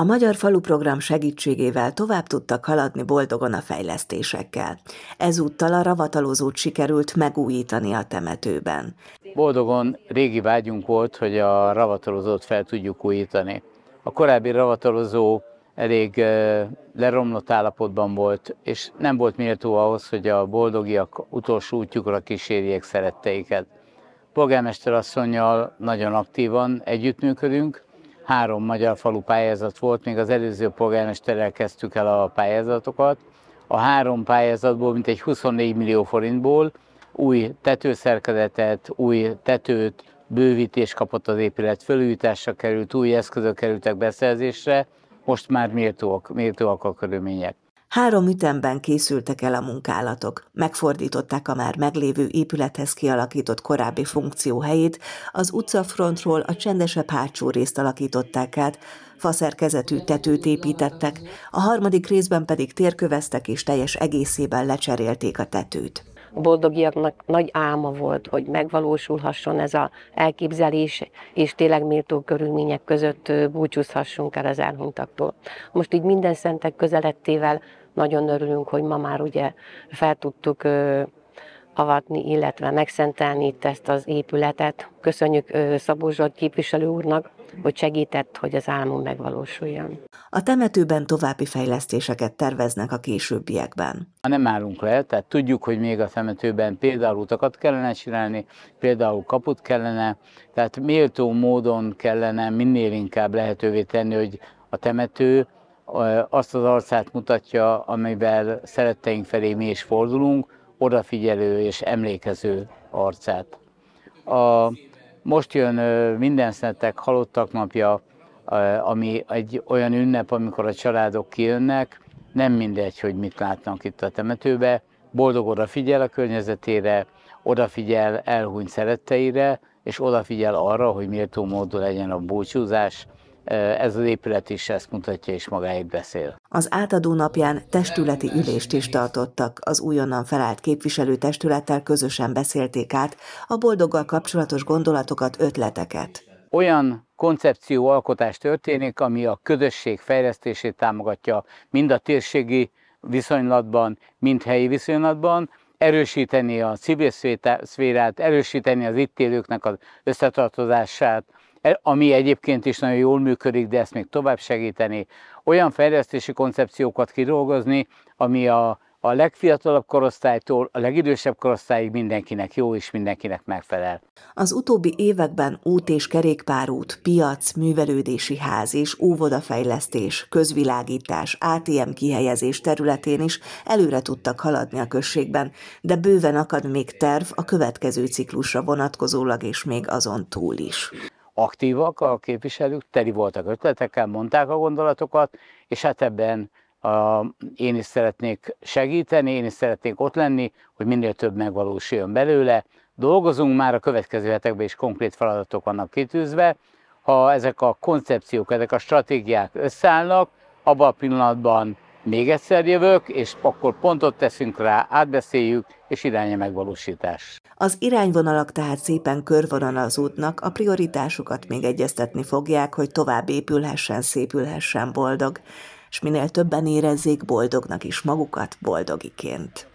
A Magyar Falu Program segítségével tovább tudtak haladni boldogon a fejlesztésekkel. Ezúttal a ravatalozót sikerült megújítani a temetőben. Boldogon régi vágyunk volt, hogy a ravatalozót fel tudjuk újítani. A korábbi ravatalozó elég leromlott állapotban volt, és nem volt méltó ahhoz, hogy a boldogiak utolsó útjukra kísérjék szeretteiket. Polgármester asszonynal nagyon aktívan együttműködünk, három magyar falu pályázat volt, még az előző polgármesterrel kezdtük el a pályázatokat. A három pályázatból, mint egy 24 millió forintból új tetőszerkezetet, új tetőt, bővítés kapott az épület, fölújításra került, új eszközök kerültek beszerzésre, most már méltóak, méltóak a körülmények. Három ütemben készültek el a munkálatok, megfordították a már meglévő épülethez kialakított korábbi funkció helyét, az utcafrontról a csendesebb hátsó részt alakították át, faszerkezetű tetőt építettek, a harmadik részben pedig térköveztek és teljes egészében lecserélték a tetőt. A boldogiaknak nagy álma volt, hogy megvalósulhasson ez a elképzelés, és tényleg méltó körülmények között búcsúzhassunk el az elhunytaktól. Most így minden szentek közelettével nagyon örülünk, hogy ma már ugye fel tudtuk avatni, illetve megszentelni itt ezt az épületet. Köszönjük Szabó Zsolt képviselő úrnak, hogy segített, hogy az álmunk megvalósuljon. A temetőben további fejlesztéseket terveznek a későbbiekben. Nem állunk le, tehát tudjuk, hogy még a temetőben például utakat kellene csinálni, például kaput kellene, tehát méltó módon kellene minél inkább lehetővé tenni, hogy a temető azt az arcát mutatja, amivel szeretteink felé mi is fordulunk, odafigyelő és emlékező arcát. A, most jön minden szentek halottak napja, ami egy olyan ünnep, amikor a családok kijönnek, nem mindegy, hogy mit látnak itt a temetőbe, boldog odafigyel a környezetére, odafigyel elhunyt szeretteire, és odafigyel arra, hogy méltó módon legyen a búcsúzás, ez az épület is ezt mutatja, és magáért beszél. Az átadó napján testületi ülést is tartottak. Az újonnan felállt képviselő testülettel közösen beszélték át a boldoggal kapcsolatos gondolatokat, ötleteket. Olyan koncepció alkotás történik, ami a közösség fejlesztését támogatja mind a térségi viszonylatban, mind helyi viszonylatban, erősíteni a civil szférát, erősíteni az itt élőknek az összetartozását, E, ami egyébként is nagyon jól működik, de ezt még tovább segíteni. Olyan fejlesztési koncepciókat kidolgozni, ami a, a legfiatalabb korosztálytól a legidősebb korosztályig mindenkinek jó és mindenkinek megfelel. Az utóbbi években út és kerékpárút, piac, művelődési ház és óvodafejlesztés, közvilágítás, ATM kihelyezés területén is előre tudtak haladni a községben, de bőven akad még terv a következő ciklusra vonatkozólag és még azon túl is aktívak a képviselők, teli voltak ötletekkel, mondták a gondolatokat, és hát ebben a, um, én is szeretnék segíteni, én is szeretnék ott lenni, hogy minél több megvalósuljon belőle. Dolgozunk már, a következő hetekben is konkrét feladatok vannak kitűzve. Ha ezek a koncepciók, ezek a stratégiák összeállnak, abban a pillanatban még egyszer jövök, és akkor pontot teszünk rá, átbeszéljük, és irány megvalósítás. Az irányvonalak tehát szépen körvonalazódnak, a prioritásokat még egyeztetni fogják, hogy tovább épülhessen, szépülhessen boldog, és minél többen érezzék boldognak is magukat boldogiként.